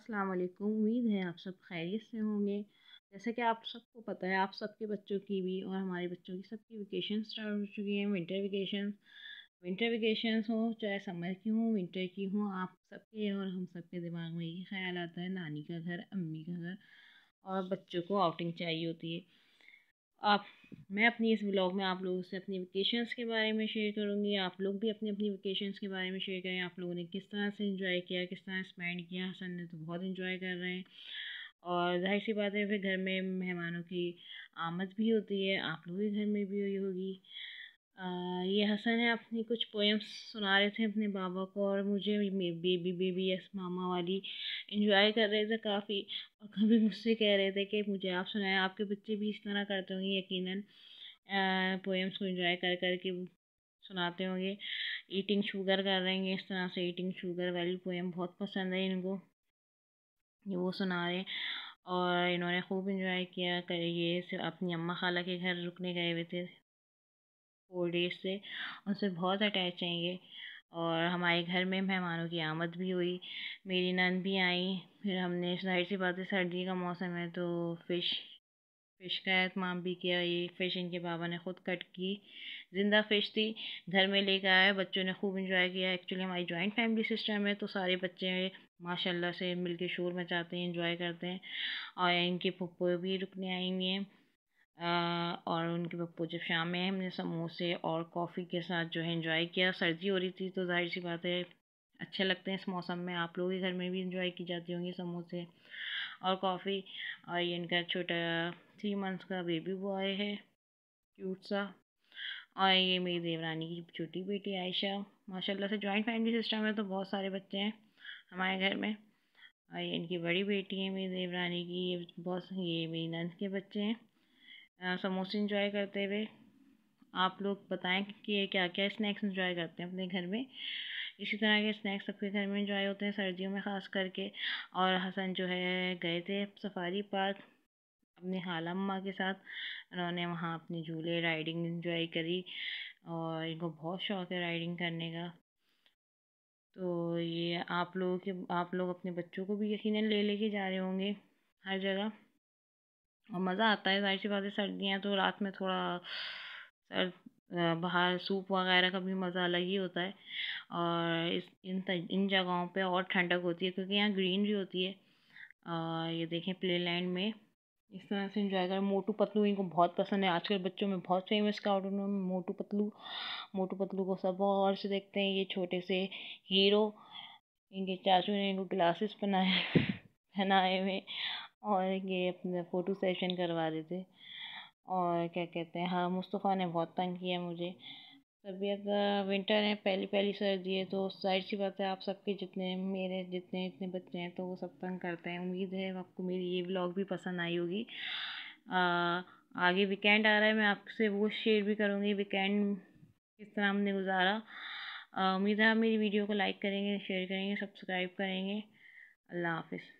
अस्सलाम वालेकुम उम्मीद है आप सब खैरियत से होंगे जैसा कि आप सबको पता है आप सबके बच्चों की भी और हमारे बच्चों की सबकी वेकेशन स्टार्ट हो चुकी हैं विंटर वेकेशन विंटर वेकेशन हो चाहे समर की हों विंटर की हो आप सबके और हम सबके दिमाग में यही ख्याल आता है नानी का घर अम्मी का घर और बच्चों को आउटिंग चाहिए होती है आप मैं अपनी इस ब्लॉग में आप लोगों से अपनी वेकेशंस के बारे में शेयर करूँगी आप लोग भी अपनी अपनी वेकेशंस के बारे में शेयर करें आप लोगों ने किस तरह से इन्जॉय किया किस तरह स्पेंड किया हसन ने तो बहुत इन्जॉय कर रहे हैं और जाहिर सी बात है फिर घर में मेहमानों की आमद भी होती है आप लोगों के घर में भी हुई होगी ये हसन है अपनी कुछ पोएम्स सुना रहे थे अपने बाबा को और मुझे बेबी बेबी यस मामा वाली इंजॉय कर रहे थे काफ़ी और कभी मुझसे कह रहे थे कि मुझे आप सुनाएं आपके बच्चे भी इस तरह करते होंगे यकीनन पोएम्स को इंजॉय कर कर के सुनाते होंगे ईटिंग शुगर कर रहे हैं इस तरह से ईटिंग शुगर वाली पोएम बहुत पसंद है इनको ये वो सुना रहे हैं और इन्होंने खूब इंजॉय किया कर ये सिर्फ अपनी अम्मा खाला के घर रुकने गए हुए थे फोर डेज से उनसे बहुत अटैच हैं ये और हमारे घर में मेहमानों की आमद भी हुई मेरी नन भी आई फिर हमने जाहिर सी बात है सर्दी का मौसम है तो फ़िश फ़िश का अहतमाम भी किया ये फ़िश इनके बाबा ने ख़ुद कट की ज़िंदा फ़िश थी घर में लेकर आया बच्चों ने खूब इंजॉय किया एक्चुअली हमारी जॉइंट फैमिली सिस्टम है तो सारे बच्चे माशाल्लाह से मिलके शोर मचाते हैं इंजॉय करते हैं और इनके पप्पो भी रुकने आई हुई हैं और उनके पप्पू जब शाम में हमने समोसे और कॉफ़ी के साथ जो है इंजॉय किया सर्दी हो रही थी तो जाहिर सी बात है अच्छे लगते हैं इस मौसम में आप लोगों के घर में भी इंजॉय की जाती होंगी समोसे और कॉफ़ी और ये इनका छोटा थ्री मंथ्स का बेबी बॉय है क्यूट सा और ये मेरी देवरानी की छोटी बेटी आयशा माशाल्लाह से जॉइंट फैमिली सिस्टम है तो बहुत सारे बच्चे हैं हमारे घर में और ये इनकी बड़ी बेटी है मेरी देवरानी की ये बहुत ये मेरी नंद के बच्चे हैं समोसे इंजॉय करते हुए आप लोग बताएं कि ये क्या क्या स्नैक्स इंजॉय करते हैं अपने घर में इसी तरह के स्नैक्स सबके घर में इंजॉय होते हैं सर्दियों में ख़ास करके और हसन जो है गए थे सफारी पार्क अपने हाला अम्मा के साथ उन्होंने वहाँ अपने झूले राइडिंग इंजॉय करी और इनको बहुत शौक है राइडिंग करने का तो ये आप लोगों के आप लोग अपने बच्चों को भी यकीन ले लेके जा रहे होंगे हर जगह और मज़ा आता है जाहिर सी बात है सर्दियाँ तो रात में थोड़ा सर बाहर सूप वगैरह का भी मज़ा अलग ही होता है और इस इन इन जगहों पे और ठंडक होती है क्योंकि यहाँ ग्रीनरी होती है और ये देखें प्ले लैंड में इस तरह से इंजॉय करें मोटू पतलू इनको बहुत पसंद है आजकल बच्चों में बहुत फेमस कार्टून में मोटू पतलू मोटू पतलू को सब और से देखते हैं ये छोटे से हीरो इनके चाचू ने इनको ग्लासेस पहनाए पहनाए हुए और ये अपने फ़ोटो सेशन करवा रहे थे और क्या कहते हैं हाँ मुस्तफ़ा ने बहुत तंग किया मुझे तबीयत विंटर है पहली पहली सर्दी है तो जाहिर सी बात है आप सबके जितने मेरे जितने इतने बच्चे हैं तो वो सब तंग करते हैं उम्मीद है आपको मेरी ये ब्लॉग भी पसंद आई होगी आगे वीकेंड आ रहा है मैं आपसे वो शेयर भी करूँगी वीकेंड किस तरह हमने गुजारा उम्मीद है आप मेरी वीडियो को लाइक करेंगे शेयर करेंगे सब्सक्राइब करेंगे अल्लाह हाफिज़